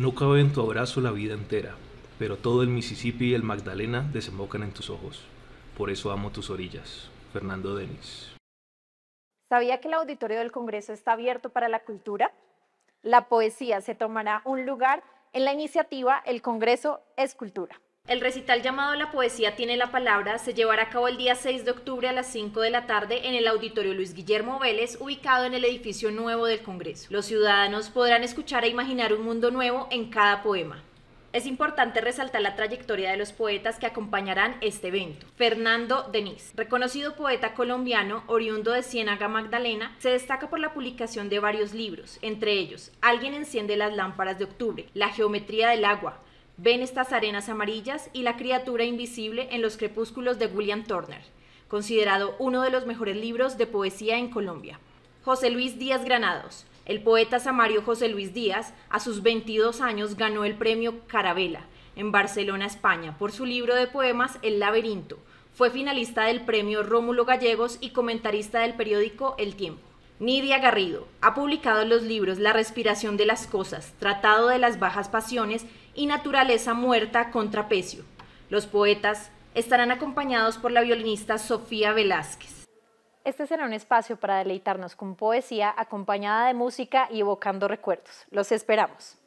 No cabe en tu abrazo la vida entera, pero todo el Mississippi y el Magdalena desembocan en tus ojos. Por eso amo tus orillas. Fernando Denis. ¿Sabía que el auditorio del Congreso está abierto para la cultura? La poesía se tomará un lugar en la iniciativa El Congreso es Cultura. El recital llamado La Poesía tiene la palabra se llevará a cabo el día 6 de octubre a las 5 de la tarde en el Auditorio Luis Guillermo Vélez, ubicado en el edificio nuevo del Congreso. Los ciudadanos podrán escuchar e imaginar un mundo nuevo en cada poema. Es importante resaltar la trayectoria de los poetas que acompañarán este evento. Fernando Denis, reconocido poeta colombiano oriundo de Ciénaga Magdalena, se destaca por la publicación de varios libros, entre ellos Alguien enciende las lámparas de octubre, La geometría del agua, Ven estas arenas amarillas y la criatura invisible en los crepúsculos de William Turner, considerado uno de los mejores libros de poesía en Colombia. José Luis Díaz Granados. El poeta samario José Luis Díaz, a sus 22 años, ganó el premio Carabela en Barcelona, España, por su libro de poemas El laberinto. Fue finalista del premio Rómulo Gallegos y comentarista del periódico El Tiempo. Nidia Garrido ha publicado los libros La respiración de las cosas, Tratado de las bajas pasiones y Naturaleza Muerta con Trapecio. Los poetas estarán acompañados por la violinista Sofía Velázquez. Este será un espacio para deleitarnos con poesía acompañada de música y evocando recuerdos. Los esperamos.